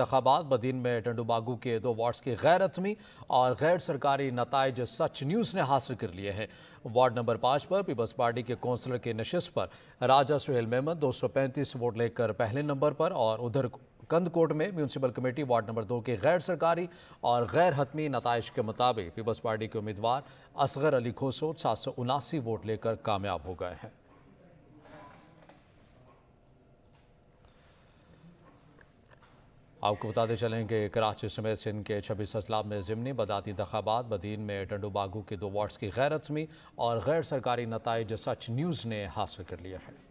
इंतबात बदीन में टंडूबागू के दो वार्ड्स की गैर रस्मी और गैर सरकारी नतज सच न्यूज़ ने हासिल कर लिए हैं वार्ड नंबर पाँच पर पीपल्स पार्टी के कौंसलर के नशस्त पर राजा सुहेल मेहमद दो सौ पैंतीस वोट लेकर पहले नंबर पर और उधर कंदकोट में म्यूनसिपल कमेटी वार्ड नंबर दो के गैर सरकारी और गैर हतमी नतज के मुताबिक पीपल्स पार्टी के उम्मीदवार असगर अली खोसो सात सौ उनासी वोट लेकर कामयाब हो गए हैं आपको बताते चलें कि कराची समेत सिंध के छब्बीस असलाब में ज़मनी बदाती इंतबात बदीन में बागू के दो वार्ड्स की गैर रस्मी और गैर सरकारी नतज सच न्यूज़ ने हासिल कर लिया है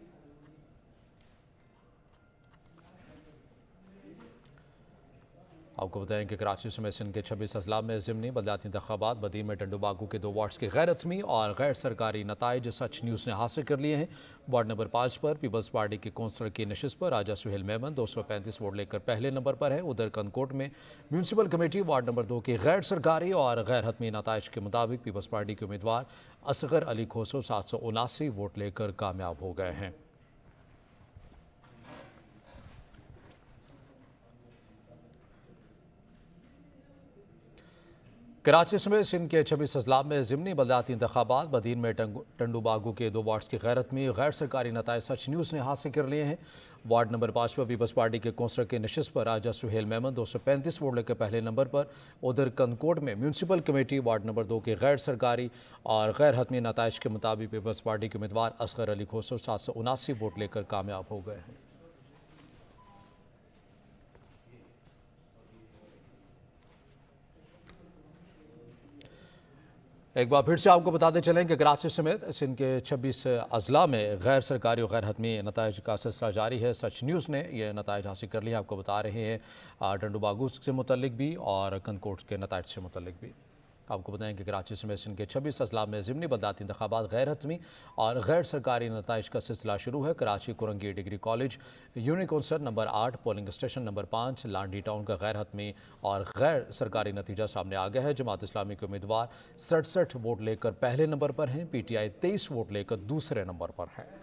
आपको बताएं कि कराची सिंध के छब्बीस अजला में ज़मनी बदलाती इंतबात बदी में टंडोबागू के दो वार्ड्स के गैर रस्मी और गैर सरकारी नतज सच न्यूज़ ने हासिल कर लिए हैं वार्ड नंबर पाँच पर पीपल्स पार्टी के कौंसलर की नशस्त पर राजा सुहेल मेमन दो सौ पैंतीस वोट लेकर पहले नंबर पर है उधर कनकोट में म्यूनसिपल कमेटी वार्ड नंबर दो के गैर सरकारी और गैर हतमी नतज के मुताबिक पीपल्स पार्टी के उम्मीदवार असगर अली खोसो सात सौ उनासी वोट लेकर कामयाब हो गए हैं कराची समेत सिंध के छब्बीस अजला में ज़मनी बलदाती इंतबात बदीन में टंडू बागू के दो वार्ड्स की गैरत में गैर सरकारी नतज सच न्यूज़ ने हासिल कर लिए हैं वार्ड नंबर पाँच पर पीपल्स पार्टी के कौंसलर के नशस्त पर राजा सुहेल मेमन दो सौ पैंतीस वोट लेकर पहले नंबर पर उधर कनकोट में म्यूनसिपल कमेटी वार्ड नंबर दो के गैर सरकारी और गैर हतमी नतज के मुताबिक पीपल्स पार्टी के उम्मीदवार असगर अली खोसो सात सौ उनासी वोट लेकर कामयाब हो गए हैं एक बार फिर से आपको बताते चलें कि कराची समेत सिंध के 26 अजला में गैर सरकारी और गैर हतमी नतज का सिलसिला जारी है सच न्यूज़ ने यह नतज हासिल कर लिए आपको बता रहे हैं डंडू बागू से मुतलिक भी और कंदकोट के नतज से मुतलिक भी आपको बताएं कि कराची समेसन के छब्बीस अजला में ज़मनी बलदाती इंतबात गैर हतमी और गैर सरकारी नतज का सिलसिला शुरू है कराची कुरंगी डिग्री कॉलेज यूनिकॉन्सर नंबर आठ पोलिंग स्टेशन नंबर पाँच लांडी टाउन का गैर हतमी और गैर सरकारी नतीजा सामने आ गया है जमात इस्लामी के उम्मीदवार सड़सठ वोट लेकर पहले नंबर पर हैं पी टी आई तेईस वोट लेकर दूसरे नंबर पर है